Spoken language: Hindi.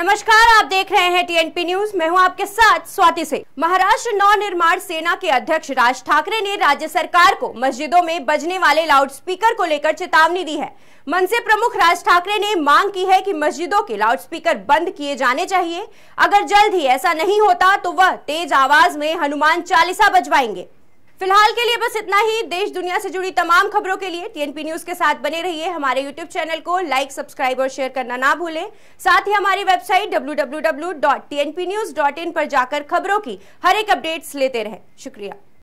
नमस्कार आप देख रहे हैं टीएनपी न्यूज मैं हूं आपके साथ स्वाति से महाराष्ट्र निर्माण सेना के अध्यक्ष राज ठाकरे ने राज्य सरकार को मस्जिदों में बजने वाले लाउडस्पीकर को लेकर चेतावनी दी है मनसे प्रमुख राज ठाकरे ने मांग की है कि मस्जिदों के लाउडस्पीकर बंद किए जाने चाहिए अगर जल्द ही ऐसा नहीं होता तो वह तेज आवाज में हनुमान चालीसा बजवाएंगे फिलहाल के लिए बस इतना ही देश दुनिया से जुड़ी तमाम खबरों के लिए टीएनपी न्यूज के साथ बने रहिए हमारे यूट्यूब चैनल को लाइक सब्सक्राइब और शेयर करना ना भूलें साथ ही हमारी वेबसाइट डब्ल्यू पर जाकर खबरों की हर एक अपडेट्स लेते रहें शुक्रिया